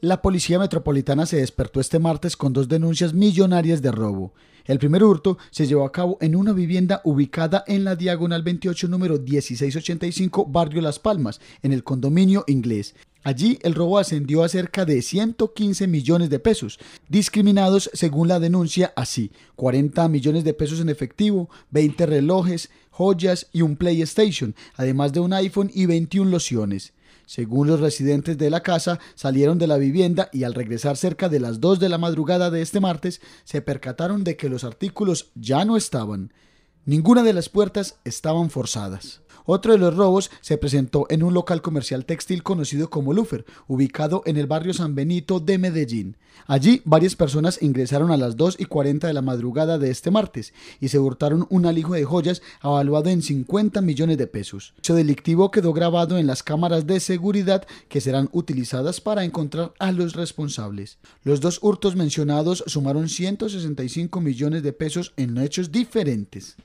La Policía Metropolitana se despertó este martes con dos denuncias millonarias de robo. El primer hurto se llevó a cabo en una vivienda ubicada en la diagonal 28 número 1685 Barrio Las Palmas, en el condominio inglés. Allí el robo ascendió a cerca de 115 millones de pesos, discriminados según la denuncia así, 40 millones de pesos en efectivo, 20 relojes, joyas y un PlayStation, además de un iPhone y 21 lociones. Según los residentes de la casa, salieron de la vivienda y al regresar cerca de las 2 de la madrugada de este martes, se percataron de que los artículos ya no estaban. Ninguna de las puertas estaban forzadas. Otro de los robos se presentó en un local comercial textil conocido como Lufer, ubicado en el barrio San Benito de Medellín. Allí varias personas ingresaron a las 2 y 40 de la madrugada de este martes y se hurtaron un alijo de joyas avaluado en 50 millones de pesos. Su delictivo quedó grabado en las cámaras de seguridad que serán utilizadas para encontrar a los responsables. Los dos hurtos mencionados sumaron 165 millones de pesos en hechos diferentes.